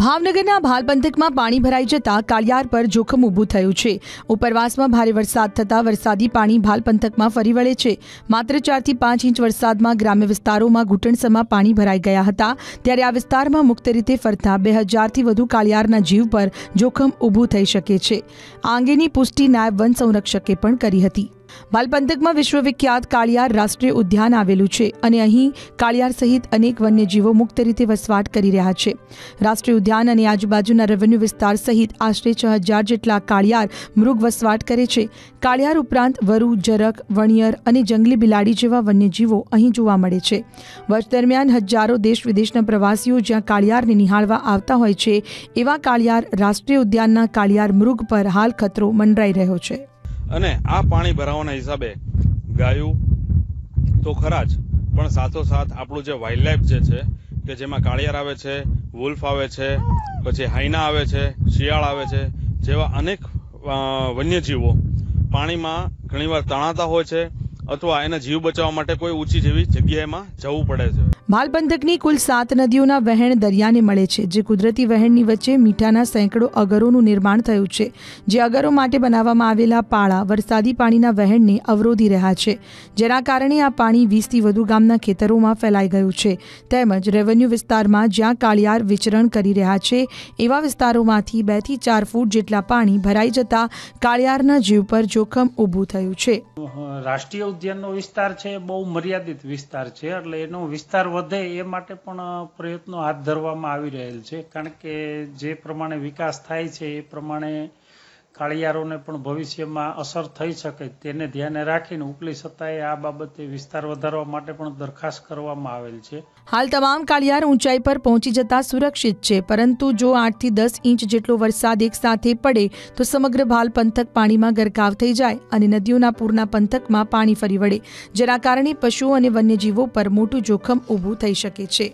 ભાવનગરના ભાલપંથકમાં પાણી ભરાઈ જતાં કાળિયાર પર જોખમ ઊભું થયું છે ઉપરવાસમાં ભારે વરસાદ થતાં વરસાદી પાણી ભાલપંથકમાં ફરી વળે છે માત્ર ચારથી પાંચ ઇંચ વરસાદમાં ગ્રામ્ય વિસ્તારોમાં ઘૂંટણસમાં પાણી ભરાઈ ગયા હતા ત્યારે આ વિસ્તારમાં મુક્ત રીતે ફરતા બે હજારથી વધુ કાળિયારના જીવ પર જોખમ ઊભું થઈ શકે છે આ અંગેની પુષ્ટિ નાયબ વન સંરક્ષકે પણ કરી હતી બાલપંથકમાં પંથકમાં વિશ્વવિખ્યાત કાળિયાર રાષ્ટ્રીય ઉદ્યાન આવેલું છે અને અહીં કાળિયાર સહિત અનેક વન્યજીવો મુક્ત રીતે વસવાટ કરી રહ્યા છે રાષ્ટ્રીય ઉદ્યાન અને આજુબાજુના રેવન્યુ વિસ્તાર સહિત આશરે છ હજાર જેટલા કાળિયાર મૃગ વસવાટ કરે છે કાળિયાર ઉપરાંત વરુ જરક વણિયર અને જંગલી બિલાડી જેવા વન્યજીવો અહીં જોવા મળે છે વર્ષ દરમિયાન હજારો દેશ વિદેશના પ્રવાસીઓ જ્યાં કાળિયારને નિહાળવા આવતા હોય છે એવા કાળિયાર રાષ્ટ્રીય ઉદ્યાનના કાળિયાર મૃગ પર હાલ ખતરો મંડરાઈ રહ્યો છે અને આ પાણી ભરાવાના હિસાબે ગાયું તો ખરા જ પણ સાથોસાથ આપણું જે વાઇલ્ડ જે છે કે જેમાં કાળિયાર આવે છે વુલ્ફ આવે છે પછી હાઈના આવે છે શિયાળ આવે છે જેવા અનેક વન્યજીવો પાણીમાં ઘણીવાર તણાતા હોય છે અથવા એના જીવ બચાવવા માટે કોઈ ઊંચી જેવી જગ્યાએમાં જવું પડે છે માલબંધકની કુલ સાત નદીઓના વહેણ દરિયાને મળે છે જે કુદરતી વહેણની વચ્ચે મીઠાના સેંકડો અગરોનું નિર્માણ થયું છે જે અગરો માટે બનાવવામાં આવેલા પાળા વરસાદી પાણીના વહેણને અવરોધી રહ્યા છે જેના કારણે આ પાણી વીસથી વધુ ગામના ખેતરોમાં ફેલાઈ ગયું છે તેમજ રેવન્યુ વિસ્તારમાં જ્યાં કાળિયાર વિચરણ કરી રહ્યા છે એવા વિસ્તારોમાંથી બેથી ચાર ફૂટ જેટલા પાણી ભરાઈ જતા કાળિયારના જીવ પર જોખમ ઊભું થયું છે રાષ્ટ્રીય ઉદ્યાનનો વિસ્તાર છે એ બહુ મર્યાદિત વિસ્તાર છે એટલે એનો વિસ્તાર વધે એ માટે પણ પ્રયત્નો હાથ ધરવામાં આવી રહેલ છે કારણ કે જે પ્રમાણે વિકાસ થાય છે એ પ્રમાણે કાળિયારોને પણ ભવિષ્યમાં અસર થઈ શકે તેને ધ્યાને રાખીને ઉપલી સત્તાએ આ બાબતે વિસ્તાર વધારવા માટે પણ દરખાસ્ત કરવામાં આવેલ છે હાલ તમામ કાળિયાર ઊંચાઈ પર પહોંચી જતા સુરક્ષિત છે પરંતુ જો આઠથી દસ ઇંચ જેટલો વરસાદ એકસાથે પડે તો સમગ્ર ભાલ પંથક પાણીમાં ગરકાવ થઈ જાય અને નદીઓના પૂરના પંથકમાં પાણી ફરી વળે જેના કારણે પશુઓ અને વન્યજીવો પર મોટું જોખમ ઊભું થઈ શકે છે